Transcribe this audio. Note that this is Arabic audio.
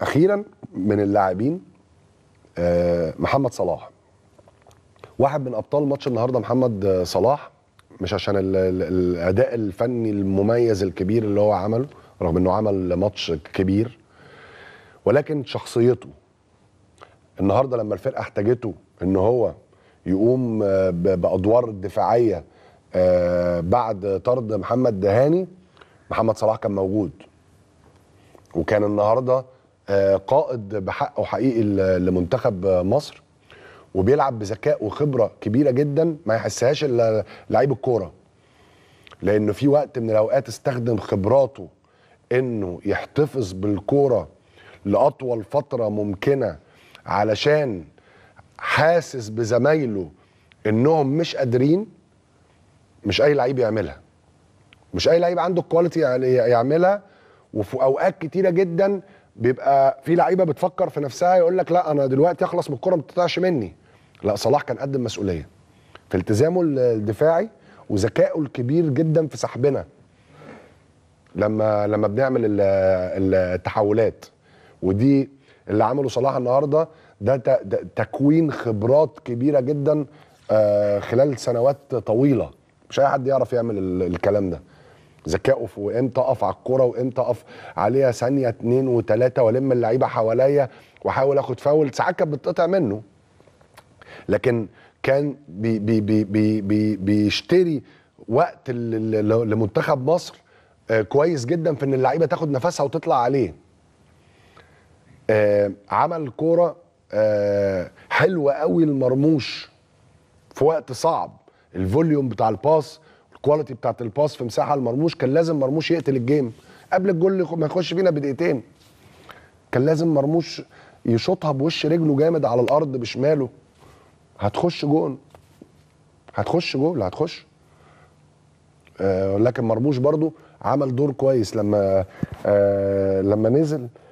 اخيرا من اللاعبين آه، محمد صلاح واحد من ابطال ماتش النهارده محمد آه، صلاح مش عشان الاداء الفني المميز الكبير اللي هو عمله رغم انه عمل ماتش كبير ولكن شخصيته النهارده لما الفرقه احتاجته ان هو يقوم آه، بادوار الدفاعيه بعد طرد محمد دهاني محمد صلاح كان موجود وكان النهارده آه، قائد بحقه حقيقي لمنتخب مصر وبيلعب بذكاء وخبره كبيره جدا ما يحسهاش الا لعيب الكوره لانه في وقت من الاوقات استخدم خبراته انه يحتفظ بالكوره لاطول فتره ممكنه علشان حاسس بزمايله انهم مش قادرين مش اي لعيب يعملها مش اي لعيب عنده الكواليتي يعملها وفي اوقات كتيره جدا بيبقى في لعيبه بتفكر في نفسها يقول لك لا انا دلوقتي اخلص من الكوره ما بتطلعش مني لا صلاح كان قدم مسؤوليه في التزامه الدفاعي وذكائه الكبير جدا في سحبنا لما لما بنعمل التحولات ودي اللي عمله صلاح النهارده ده تكوين خبرات كبيره جدا آه، خلال سنوات طويله مش اي حد يعرف يعمل الكلام ده ذكائه في وامتى اقف على الكوره وامتى اقف عليها ثانيه اثنين وثلاثه والم اللعيبه حواليا واحاول اخد فاول ساعات كانت بتقطع منه لكن كان بي بي بي بي بي بيشتري وقت لمنتخب مصر آه، كويس جدا في ان اللعيبه تاخد نفسها وتطلع عليه آه، عمل كوره آه، حلوه قوي المرموش في وقت صعب الفوليوم بتاع الباس الكواليتي بتاعت الباس في مساحه لمرموش كان لازم مرموش يقتل الجيم قبل الجول ما يخش فينا بدقيقتين كان لازم مرموش يشوطها بوش رجله جامد على الارض بشماله هتخش جون هتخش جول هتخش آه لكن مرموش برضو عمل دور كويس لما آه لما نزل